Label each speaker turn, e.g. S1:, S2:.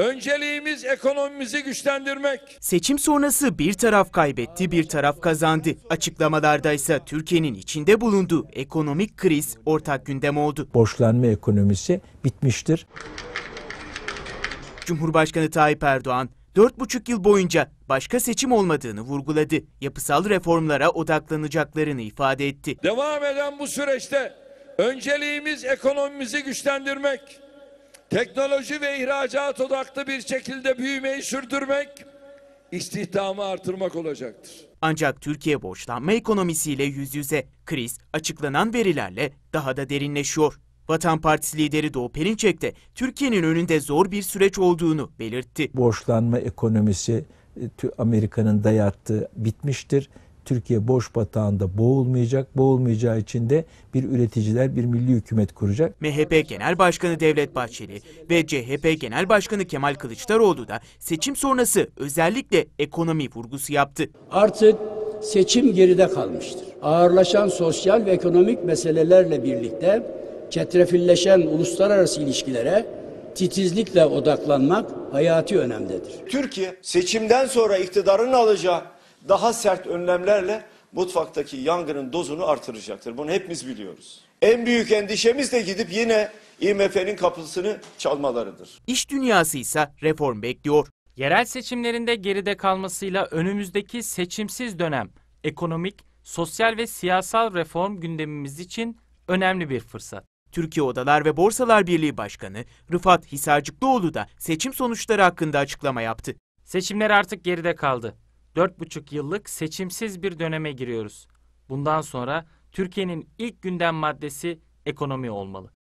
S1: Önceliğimiz ekonomimizi güçlendirmek. Seçim sonrası bir taraf kaybetti, bir taraf kazandı. Açıklamalarda ise Türkiye'nin içinde bulunduğu ekonomik kriz ortak gündem oldu.
S2: Borçlanma ekonomisi bitmiştir.
S1: Cumhurbaşkanı Tayyip Erdoğan 4,5 yıl boyunca başka seçim olmadığını vurguladı. Yapısal reformlara odaklanacaklarını ifade etti. Devam eden
S2: bu süreçte önceliğimiz ekonomimizi güçlendirmek, teknoloji ve ihracat odaklı bir şekilde büyümeyi sürdürmek, istihdamı artırmak olacaktır.
S1: Ancak Türkiye borçlanma ekonomisiyle yüz yüze. Kriz açıklanan verilerle daha da derinleşiyor. Vatan Partisi lideri Doğu Perinçek de Türkiye'nin önünde zor bir süreç olduğunu belirtti.
S2: Borçlanma ekonomisi e, Amerika'nın dayattığı bitmiştir. Türkiye boş batağında boğulmayacak. Boğulmayacağı için de bir üreticiler, bir milli hükümet kuracak.
S1: MHP Genel Başkanı Devlet Bahçeli ve CHP Genel Başkanı Kemal Kılıçdaroğlu da seçim sonrası özellikle ekonomi
S3: vurgusu yaptı. Artık seçim geride kalmıştır. Ağırlaşan sosyal ve ekonomik meselelerle birlikte çetrefilleşen uluslararası ilişkilere titizlikle odaklanmak hayati önemdedir.
S2: Türkiye seçimden sonra iktidarın alacağı daha sert önlemlerle mutfaktaki yangının dozunu artıracaktır. Bunu hepimiz biliyoruz. En büyük endişemiz de gidip yine IMF'nin kapısını çalmalarıdır.
S1: İş dünyası ise reform bekliyor. Yerel seçimlerinde
S4: geride kalmasıyla önümüzdeki seçimsiz dönem ekonomik, sosyal ve siyasal reform gündemimiz
S1: için önemli bir fırsat. Türkiye Odalar ve Borsalar Birliği Başkanı Rıfat Hisarcıklıoğlu da seçim sonuçları hakkında açıklama yaptı. Seçimler artık geride kaldı.
S4: Dört buçuk yıllık seçimsiz bir döneme giriyoruz. Bundan sonra Türkiye'nin ilk gündem maddesi ekonomi olmalı.